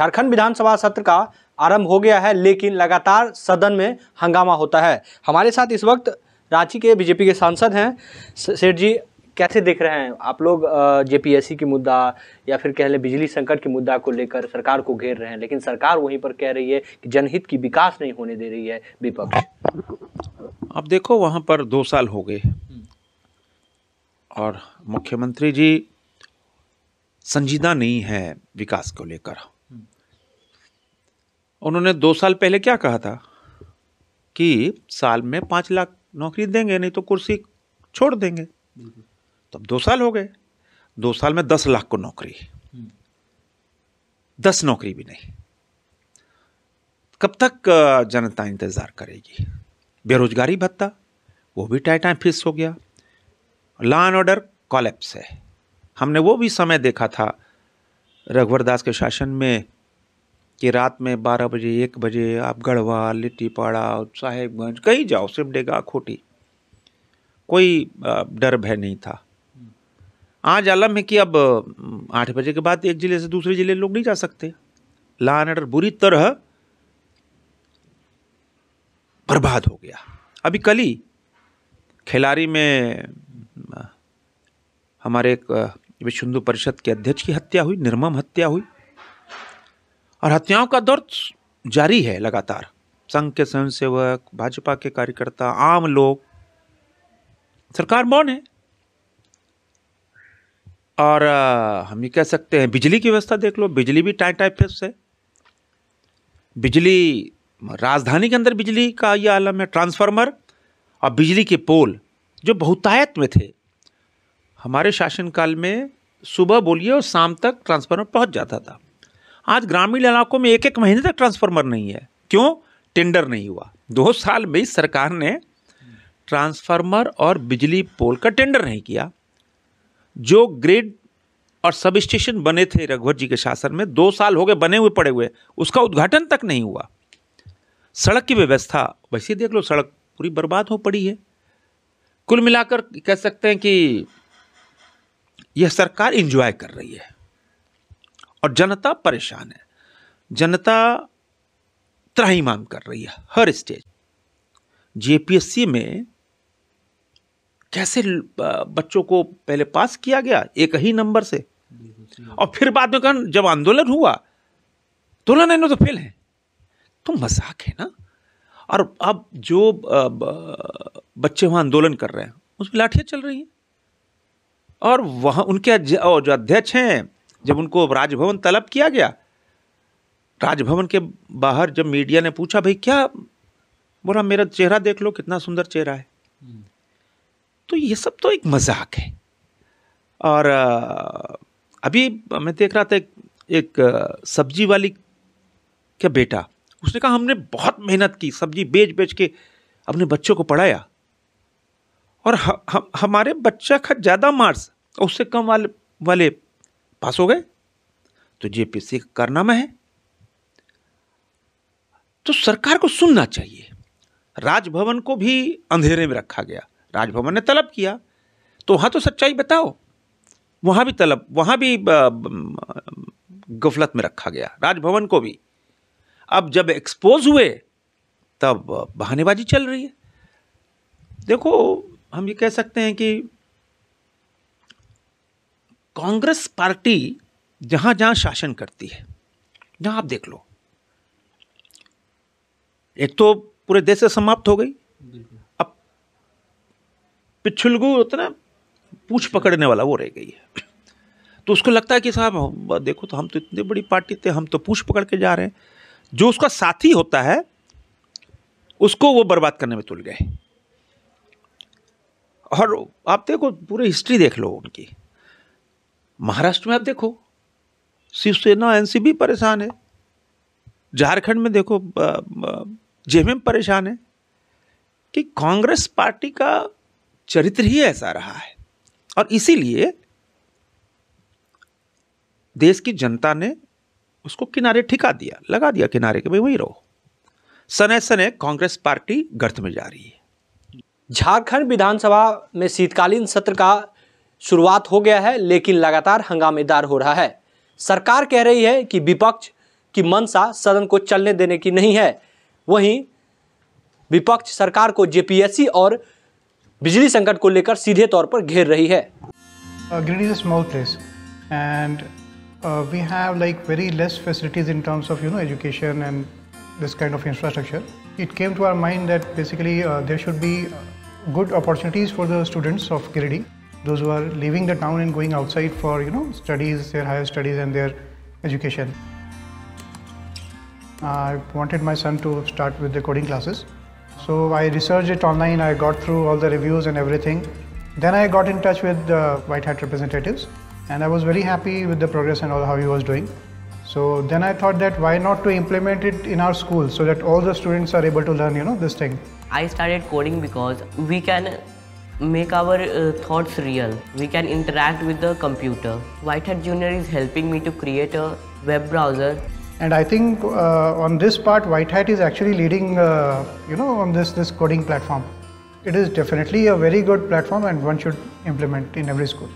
झारखंड विधानसभा सत्र का आरंभ हो गया है लेकिन लगातार सदन में हंगामा होता है हमारे साथ इस वक्त रांची के बीजेपी के सांसद हैं सेठ जी कैसे देख रहे हैं आप लोग जेपीएससी की मुद्दा या फिर कह लें बिजली संकट के मुद्दा को लेकर सरकार को घेर रहे हैं लेकिन सरकार वहीं पर कह रही है कि जनहित की विकास नहीं होने दे रही है विपक्ष अब देखो वहाँ पर दो साल हो गए और मुख्यमंत्री जी संजीदा नहीं है विकास को लेकर उन्होंने दो साल पहले क्या कहा था कि साल में पाँच लाख नौकरी देंगे नहीं तो कुर्सी छोड़ देंगे तब तो दो साल हो गए दो साल में दस लाख को नौकरी दस नौकरी भी नहीं कब तक जनता इंतज़ार करेगी बेरोजगारी भत्ता वो भी टाइट टाइम फिक्स हो गया लॉ एंड ऑर्डर कॉलेप्स है हमने वो भी समय देखा था रघुवर दास के शासन में कि रात में बारह बजे एक बजे आप गढ़वा लिट्टीपाड़ा साहेबगंज कहीं जाओ सिमडेगा खोटी कोई डर भय नहीं था आज आलम है कि अब आठ बजे के बाद एक ज़िले से दूसरे ज़िले लोग नहीं जा सकते लॉ एंड बुरी तरह बर्बाद हो गया अभी कल ही खिलारी में हमारे एक विश्व हिंदू परिषद के अध्यक्ष की हत्या हुई निर्मम हत्या हुई और हत्याओं का दौर जारी है लगातार संघ के स्वयंसेवक भाजपा के कार्यकर्ता आम लोग सरकार मौन है और हम ये कह सकते हैं बिजली की व्यवस्था देख लो बिजली भी टाइट टाइप फिक्स है बिजली राजधानी के अंदर बिजली का ये आलम है ट्रांसफार्मर और बिजली के पोल जो बहुतायत में थे हमारे शासनकाल में सुबह बोलिए और शाम तक ट्रांसफार्मर पहुंच जाता था आज ग्रामीण इलाकों में एक एक महीने तक ट्रांसफार्मर नहीं है क्यों टेंडर नहीं हुआ दो साल में सरकार ने ट्रांसफार्मर और बिजली पोल का टेंडर नहीं किया जो ग्रिड और सब स्टेशन बने थे रघुवर जी के शासन में दो साल हो गए बने हुए पड़े हुए उसका उद्घाटन तक नहीं हुआ सड़क की व्यवस्था वैसे देख लो सड़क पूरी बर्बाद हो पड़ी है कुल मिलाकर कह सकते हैं कि यह सरकार इंजॉय कर रही है और जनता परेशान है जनता त्राही मांग कर रही है हर स्टेज जेपीएससी में कैसे बच्चों को पहले पास किया गया एक ही नंबर से और फिर बाद में कहा जब आंदोलन हुआ तो ना नहीं तो फेल है तो मजाक है ना और अब जो बच्चे वहां आंदोलन कर रहे हैं उसमें लाठियां चल रही हैं और वहां उनके जो अध्यक्ष हैं जब उनको राजभवन तलब किया गया राजभवन के बाहर जब मीडिया ने पूछा भाई क्या बोला मेरा चेहरा देख लो कितना सुंदर चेहरा है हम्म। तो ये सब तो एक मजाक है और अभी मैं देख रहा था एक, एक सब्जी वाली का बेटा उसने कहा हमने बहुत मेहनत की सब्जी बेच बेच के अपने बच्चों को पढ़ाया और हम हमारे बच्चा का ज़्यादा मार्क्स उससे कम वाले वाले पास हो गए तो जेपीसी का कारनामा है तो सरकार को सुनना चाहिए राजभवन को भी अंधेरे में रखा गया राजभवन ने तलब किया तो वहाँ तो सच्चाई बताओ वहाँ भी तलब वहाँ भी गफलत में रखा गया राजभवन को भी अब जब एक्सपोज हुए तब बहानेबाजी चल रही है देखो हम ये कह सकते हैं कि कांग्रेस पार्टी जहां जहां शासन करती है जहां आप देख लो एक तो पूरे देश से समाप्त हो गई अब पिछुलगु उतना पूछ पकड़ने वाला वो रह गई है तो उसको लगता है कि साहब देखो तो हम तो इतनी बड़ी पार्टी थे हम तो पूछ पकड़ के जा रहे हैं जो उसका साथी होता है उसको वो बर्बाद करने में तुल गए और आप देखो पूरी हिस्ट्री देख लो उनकी महाराष्ट्र में आप देखो शिवसेना एनसीबी परेशान है झारखंड में देखो जेएमएम परेशान है कि कांग्रेस पार्टी का चरित्र ही ऐसा रहा है और इसीलिए देश की जनता ने उसको किनारे ठिका दिया लगा दिया किनारे के भाई वहीं रहो सने सने कांग्रेस पार्टी गर्त में जा रही है झारखंड विधानसभा में शीतकालीन सत्र का शुरुआत हो गया है लेकिन लगातार हंगामेदार हो रहा है सरकार कह रही है कि विपक्ष की मनसा सदन को चलने देने की नहीं है वहीं विपक्ष सरकार को जेपीएससी और बिजली संकट को लेकर सीधे तौर पर घेर रही है greed is a small place and we have like very less facilities in terms this kind of infrastructure. It came to our mind that basically uh, there should be good opportunities for the students of Giridi. those who are leaving the town and going outside for you know studies, their higher studies and their education. I wanted my son to start with the coding classes. So I researched it online, I got through all the reviews and everything. Then I got in touch with the White Hat representatives and I was very happy with the progress and all how he was doing. So then I thought that why not to implement it in our school so that all the students are able to learn, you know, this thing. I started coding because we can make our uh, thoughts real. We can interact with the computer. Whitehead Junior is helping me to create a web browser. And I think uh, on this part, White Hat is actually leading, uh, you know, on this, this coding platform. It is definitely a very good platform and one should implement in every school.